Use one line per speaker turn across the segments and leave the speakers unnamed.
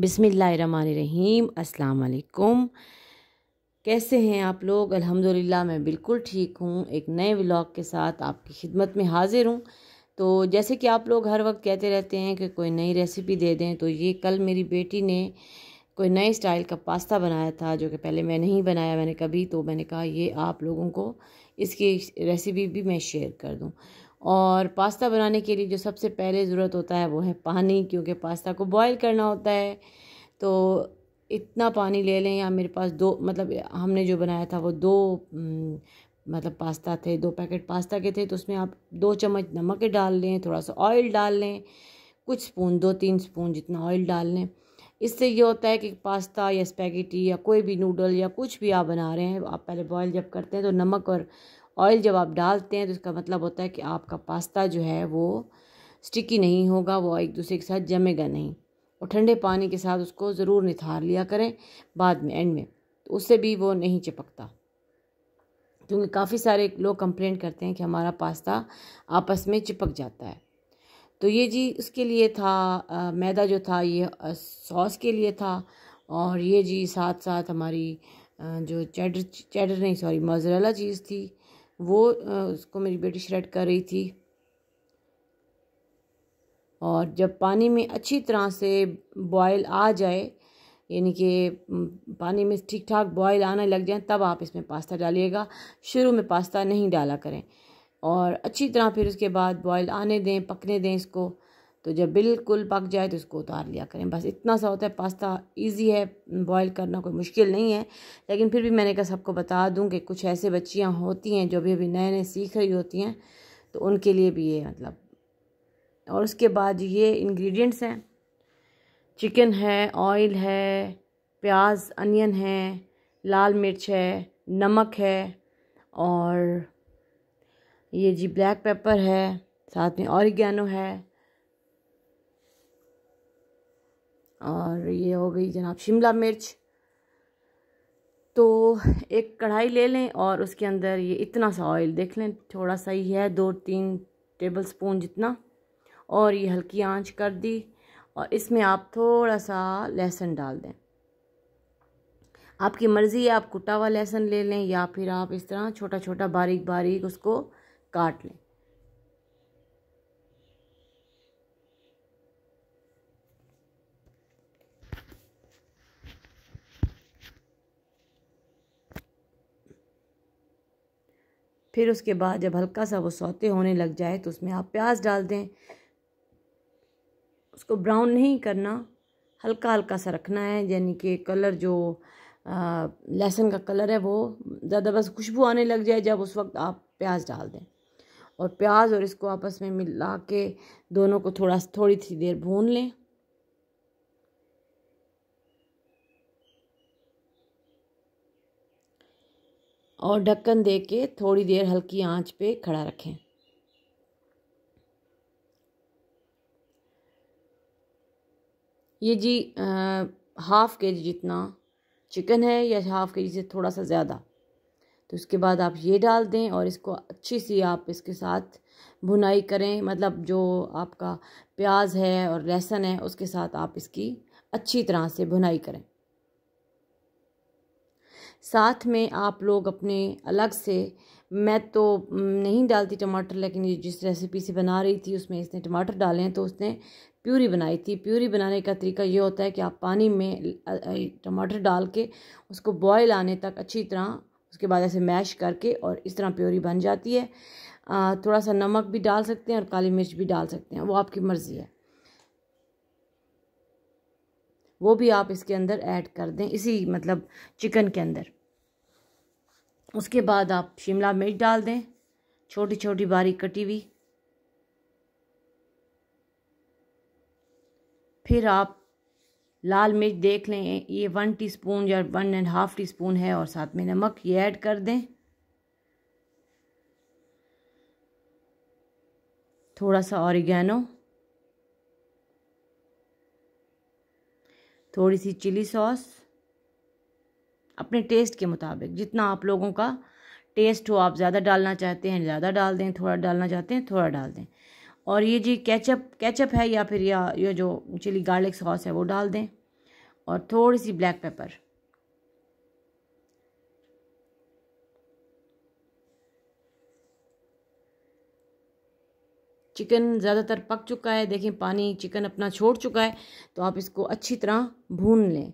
बिसमीम् अल्लाम कैसे हैं आप लोग अल्हम्दुलिल्लाह मैं बिल्कुल ठीक हूँ एक नए व्लॉग के साथ आपकी खिदमत में हाज़िर हूँ तो जैसे कि आप लोग हर वक्त कहते रहते हैं कि कोई नई रेसिपी दे दें तो ये कल मेरी बेटी ने कोई नए स्टाइल का पास्ता बनाया था जो कि पहले मैं नहीं बनाया मैंने कभी तो मैंने कहा ये आप लोगों को इसकी रेसिपी भी मैं शेयर कर दूँ और पास्ता बनाने के लिए जो सबसे पहले ज़रूरत होता है वो है पानी क्योंकि पास्ता को बॉईल करना होता है तो इतना पानी ले लें या मेरे पास दो मतलब हमने जो बनाया था वो दो मतलब पास्ता थे दो पैकेट पास्ता के थे तो उसमें आप दो चम्मच नमक डाल लें थोड़ा सा ऑयल डाल लें कुछ स्पून दो तीन स्पून जितना ऑयल डाल लें इससे ये होता है कि पास्ता या स्पैगेटी या कोई भी नूडल या कुछ भी आप बना रहे हैं आप पहले बॉयल जब करते हैं तो नमक और ऑयल जब आप डालते हैं तो इसका मतलब होता है कि आपका पास्ता जो है वो स्टिकी नहीं होगा वो एक दूसरे के साथ जमेगा नहीं और ठंडे पानी के साथ उसको ज़रूर निथार लिया करें बाद में एंड में तो उससे भी वो नहीं चिपकता क्योंकि काफ़ी सारे लोग कंप्लेंट करते हैं कि हमारा पास्ता आपस में चिपक जाता है तो ये जी उसके लिए था मैदा जो था ये सॉस के लिए था और ये जी साथ साथ हमारी जो चैडर चैडर नहीं सॉरी मज़रला चीज़ थी वो उसको मेरी बेटी श्रेड कर रही थी और जब पानी में अच्छी तरह से बॉयल आ जाए यानी कि पानी में ठीक ठाक बॉयल आने लग जाए तब आप इसमें पास्ता डालिएगा शुरू में पास्ता नहीं डाला करें और अच्छी तरह फिर उसके बाद बॉयल आने दें पकने दें इसको तो जब बिल्कुल पक जाए तो इसको उतार लिया करें बस इतना सा होता है पास्ता इजी है बॉईल करना कोई मुश्किल नहीं है लेकिन फिर भी मैंने कहा सबको बता दूं कि कुछ ऐसे बच्चियां होती हैं जो भी अभी नए नए सीख रही होती हैं तो उनके लिए भी ये मतलब और उसके बाद ये इंग्रेडिएंट्स हैं चिकन है ऑयल है प्याज अनियन है लाल मिर्च है नमक है और ये जी ब्लैक पेपर है साथ में ऑरिगेनो है और ये हो गई जनाब शिमला मिर्च तो एक कढ़ाई ले लें और उसके अंदर ये इतना सा ऑयल देख लें थोड़ा सा ही है दो तीन टेबल स्पून जितना और ये हल्की आंच कर दी और इसमें आप थोड़ा सा लहसुन डाल दें आपकी मर्ज़ी है आप कुटा हुआ लहसुन ले लें या फिर आप इस तरह छोटा छोटा बारीक बारीक उसको काट लें फिर उसके बाद जब हल्का सा वो सौते होने लग जाए तो उसमें आप प्याज डाल दें उसको ब्राउन नहीं करना हल्का हल्का सा रखना है यानी कि कलर जो लहसुन का कलर है वो ज़्यादा बस खुशबू आने लग जाए जब उस वक्त आप प्याज डाल दें और प्याज और इसको आपस में मिला के दोनों को थोड़ा थोड़ी सी देर भून लें और ढक्कन दे के थोड़ी देर हल्की आंच पे खड़ा रखें ये जी हाफ़ के जी जितना चिकन है या हाफ़ के जी से थोड़ा सा ज़्यादा तो उसके बाद आप ये डाल दें और इसको अच्छी सी आप इसके साथ भुनाई करें मतलब जो आपका प्याज है और लहसुन है उसके साथ आप इसकी अच्छी तरह से भुनाई करें साथ में आप लोग अपने अलग से मैं तो नहीं डालती टमाटर लेकिन ये जिस रेसिपी से बना रही थी उसमें इसने टमाटर डाले हैं तो उसने प्यूरी बनाई थी प्यूरी बनाने का तरीका ये होता है कि आप पानी में टमाटर डाल के उसको बॉयल आने तक अच्छी तरह उसके बाद ऐसे मैश करके और इस तरह प्योरी बन जाती है थोड़ा सा नमक भी डाल सकते हैं और काली मिर्च भी डाल सकते हैं वो आपकी मर्ज़ी है वो भी आप इसके अंदर ऐड कर दें इसी मतलब चिकन के अंदर उसके बाद आप शिमला मिर्च डाल दें छोटी छोटी बारीक कटी हुई फिर आप लाल मिर्च देख लें ये वन टीस्पून या one and half teaspoon है और साथ में नमक ये ऐड कर दें थोड़ा सा औरगैनो थोड़ी सी चिली सॉस अपने टेस्ट के मुताबिक जितना आप लोगों का टेस्ट हो आप ज़्यादा डालना चाहते हैं ज़्यादा डाल दें थोड़ा डालना चाहते हैं थोड़ा डाल दें और ये जी केचप केचप है या फिर या ये जो चिली गार्लिक सॉस है वो डाल दें और थोड़ी सी ब्लैक पेपर चिकन ज़्यादातर पक चुका है देखें पानी चिकन अपना छोड़ चुका है तो आप इसको अच्छी तरह भून लें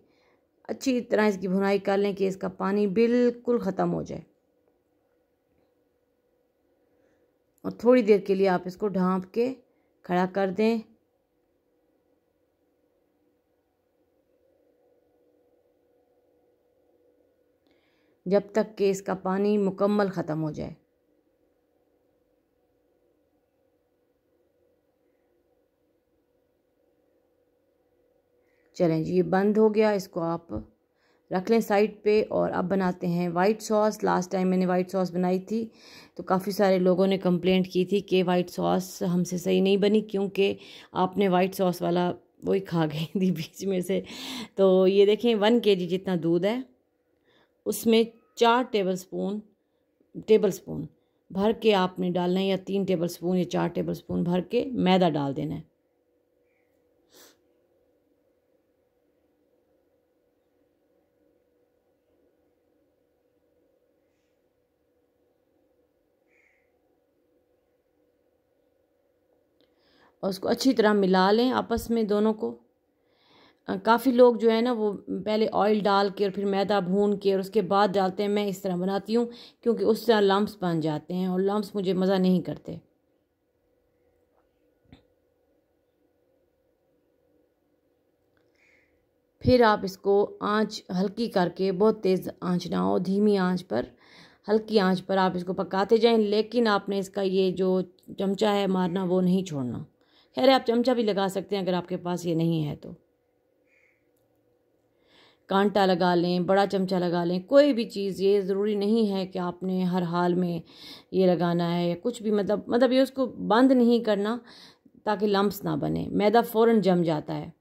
अच्छी तरह इसकी भुनाई कर लें कि इसका पानी बिल्कुल ख़त्म हो जाए और थोड़ी देर के लिए आप इसको ढांप के खड़ा कर दें जब तक कि इसका पानी मुकम्मल ख़त्म हो जाए चलें जी ये बंद हो गया इसको आप रख लें साइड पे और अब बनाते हैं वाइट सॉस लास्ट टाइम मैंने वाइट सॉस बनाई थी तो काफ़ी सारे लोगों ने कंप्लेंट की थी कि वाइट सॉस हमसे सही नहीं बनी क्योंकि आपने वाइट सॉस वाला वही खा गई थी बीच में से तो ये देखें वन के जी जितना दूध है उसमें चार टेबल स्पून टेबल स्पून भर के आपने डालना है या तीन टेबल स्पून या चार टेबल स्पून भर के मैदा डाल देना है और उसको अच्छी तरह मिला लें आपस में दोनों को काफ़ी लोग जो है ना वो पहले ऑयल डाल के और फिर मैदा भून के और उसके बाद डालते हैं मैं इस तरह बनाती हूँ क्योंकि उस तरह लम्ब बन जाते हैं और लम्ब्स मुझे मज़ा नहीं करते फिर आप इसको आंच हल्की करके बहुत तेज़ आंच ना हो धीमी आंच पर हल्की आंच पर आप इसको पकाते जाएं लेकिन आपने इसका ये जो चमचा है मारना वो नहीं छोड़ना खैर आप चमचा भी लगा सकते हैं अगर आपके पास ये नहीं है तो कांटा लगा लें बड़ा चमचा लगा लें कोई भी चीज़ ये ज़रूरी नहीं है कि आपने हर हाल में ये लगाना है या कुछ भी मतलब मतलब ये उसको बंद नहीं करना ताकि लम्ब्स ना बने मैदा फ़ौर जम जाता है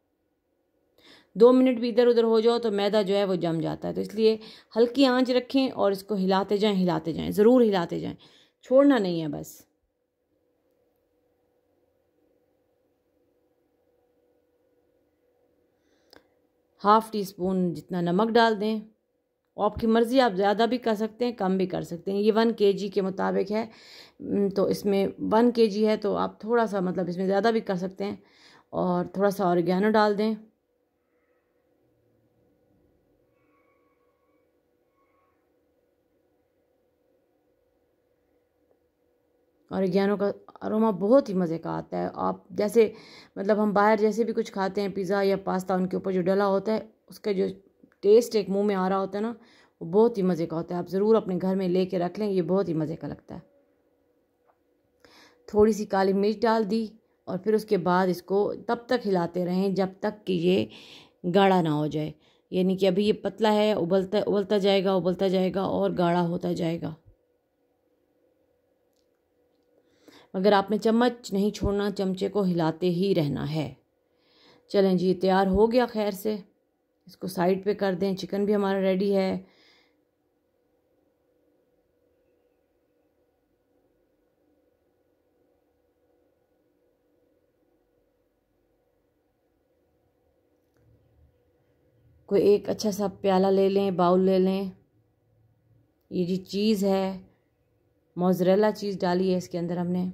दो मिनट भी इधर उधर हो जाओ तो मैदा जो है वो जम जाता है तो इसलिए हल्की आंच रखें और इसको हिलाते जाएं हिलाते जाएं ज़रूर हिलाते जाएं छोड़ना नहीं है बस हाफ़ टी स्पून जितना नमक डाल दें आपकी मर्ज़ी आप ज़्यादा भी कर सकते हैं कम भी कर सकते हैं ये वन के जी के मुताबिक है तो इसमें वन के जी है तो आप थोड़ा सा मतलब इसमें ज़्यादा भी कर सकते हैं और थोड़ा सा ऑरिगेनो डाल दें और अज्ञानों का अरोमा बहुत ही मज़े का आता है आप जैसे मतलब हम बाहर जैसे भी कुछ खाते हैं पिज़्ज़ा या पास्ता उनके ऊपर जो डला होता है उसका जो टेस्ट एक मुंह में आ रहा होता है ना वो बहुत ही मज़े का होता है आप ज़रूर अपने घर में ले कर रख लें ये बहुत ही मज़े का लगता है थोड़ी सी काली मिर्च डाल दी और फिर उसके बाद इसको तब तक हिलाते रहें जब तक कि ये गाढ़ा ना हो जाए यानी कि अभी ये पतला है उबलता उबलता जाएगा उबलता जाएगा और गाढ़ा होता जाएगा मगर आपने चम्मच नहीं छोड़ना चमचे को हिलाते ही रहना है चलें जी तैयार हो गया खैर से इसको साइड पे कर दें चिकन भी हमारा रेडी है कोई एक अच्छा सा प्याला ले लें बाउल ले लें ये जी चीज़ है मोजरेला चीज़ डाली है इसके अंदर हमने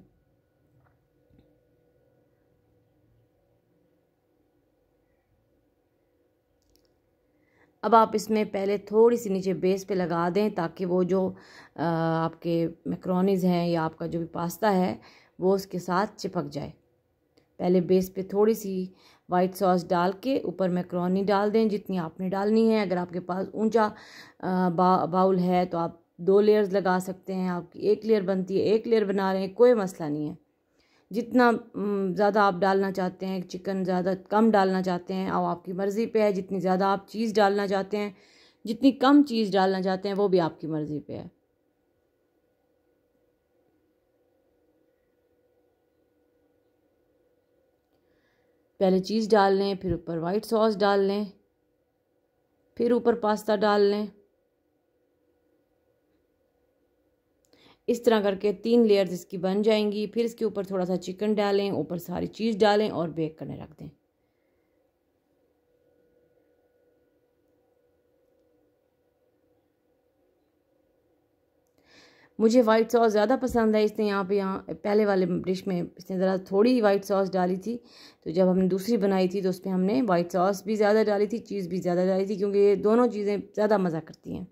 अब आप इसमें पहले थोड़ी सी नीचे बेस पे लगा दें ताकि वो जो आपके मैक्रोनीज़ हैं या आपका जो भी पास्ता है वो उसके साथ चिपक जाए पहले बेस पे थोड़ी सी वाइट सॉस डाल के ऊपर मैक्रोनी डाल दें जितनी आपने डालनी है अगर आपके पास ऊंचा बा, बाउल है तो आप दो लेयर्स लगा सकते हैं आपकी एक लेयर बनती है एक लेयर बना रहे हैं कोई मसला नहीं है जितना ज़्यादा आप डालना चाहते हैं चिकन ज़्यादा कम डालना चाहते हैं और आपकी मर्ज़ी पे है जितनी ज़्यादा आप चीज़ डालना चाहते हैं जितनी कम चीज़ डालना चाहते हैं वो भी आपकी मर्ज़ी पे है पहले चीज़ डाल लें फिर ऊपर वाइट सॉस डाल लें फिर ऊपर पास्ता डाल लें इस तरह करके तीन लेयर्स इसकी बन जाएंगी फिर इसके ऊपर थोड़ा सा चिकन डालें ऊपर सारी चीज़ डालें और बेक करने रख दें मुझे वाइट सॉस ज़्यादा पसंद है इसने यहाँ पे यहाँ पहले वाले डिश में इसने ज़रा थोड़ी वाइट सॉस डाली थी तो जब हमने दूसरी बनाई थी तो उसमें हमने वाइट सॉस भी ज़्यादा डाली थी चीज़ भी ज़्यादा डाली थी क्योंकि ये दोनों चीज़ें ज़्यादा मज़ा करती हैं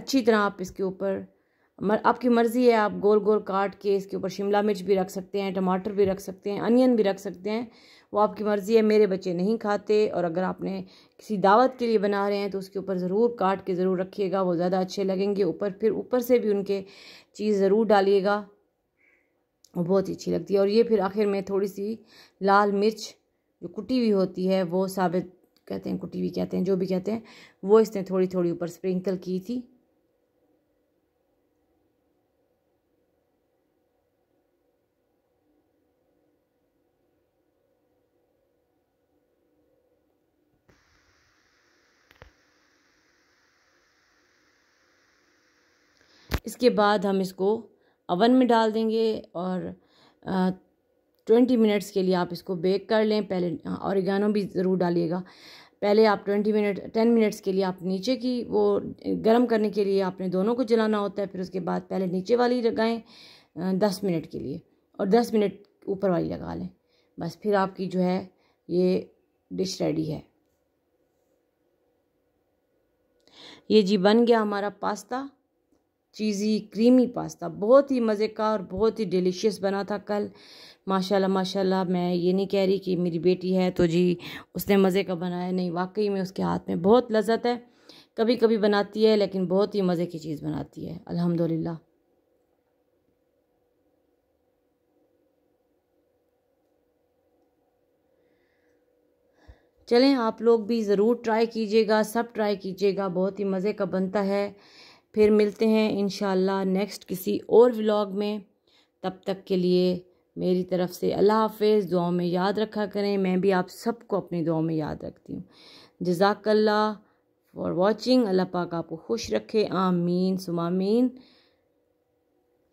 अच्छी तरह आप इसके ऊपर मर, आपकी मर्ज़ी है आप गोल गोल काट के इसके ऊपर शिमला मिर्च भी रख सकते हैं टमाटर भी रख सकते हैं अनियन भी रख सकते हैं वो आपकी मर्ज़ी है मेरे बच्चे नहीं खाते और अगर आपने किसी दावत के लिए बना रहे हैं तो उसके ऊपर ज़रूर काट के ज़रूर रखिएगा वो ज़्यादा अच्छे लगेंगे ऊपर फिर ऊपर से भी उनके चीज़ ज़रूर डालिएगा वो बहुत ही अच्छी लगती है और ये फिर आखिर में थोड़ी सी लाल मिर्च जो कुटी हुई होती है वो साबित कहते हैं कुटी हुई कहते हैं जो भी कहते हैं वो इसने थोड़ी थोड़ी ऊपर स्प्रिंकल की थी इसके बाद हम इसको अवन में डाल देंगे और ट्वेंटी मिनट्स के लिए आप इसको बेक कर लें पहले और भी ज़रूर डालिएगा पहले आप ट्वेंटी मिनट टेन मिनट्स के लिए आप नीचे की वो गर्म करने के लिए आपने दोनों को जलाना होता है फिर उसके बाद पहले नीचे वाली लगाएं दस मिनट के लिए और दस मिनट ऊपर वाली लगा लें बस फिर आपकी जो है ये डिश रेडी है ये जी बन गया हमारा पास्ता चीज़ी क्रीमी पास्ता बहुत ही मज़े का और बहुत ही डिलीशियस बना था कल माशाल्लाह माशाल्लाह मैं ये नहीं कह रही कि मेरी बेटी है तो जी उसने मज़े का बनाया नहीं वाकई में उसके हाथ में बहुत लजत है कभी कभी बनाती है लेकिन बहुत ही मज़े की चीज़ बनाती है अल्हम्दुलिल्लाह चलें आप लोग भी ज़रूर ट्राई कीजिएगा सब ट्राई कीजिएगा बहुत ही मज़े का बनता है फिर मिलते हैं इन नेक्स्ट किसी और व्लॉग में तब तक के लिए मेरी तरफ से अल्लाह हाफ दुआ में याद रखा करें मैं भी आप सबको अपनी दुआ में याद रखती हूँ जजाकल्ला फॉर वॉचिंग अल्लाह पाक आपको खुश रखे आमीन सुमामीन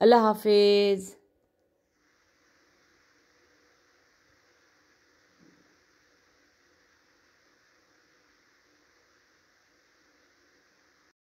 अल्लाह हाफिज़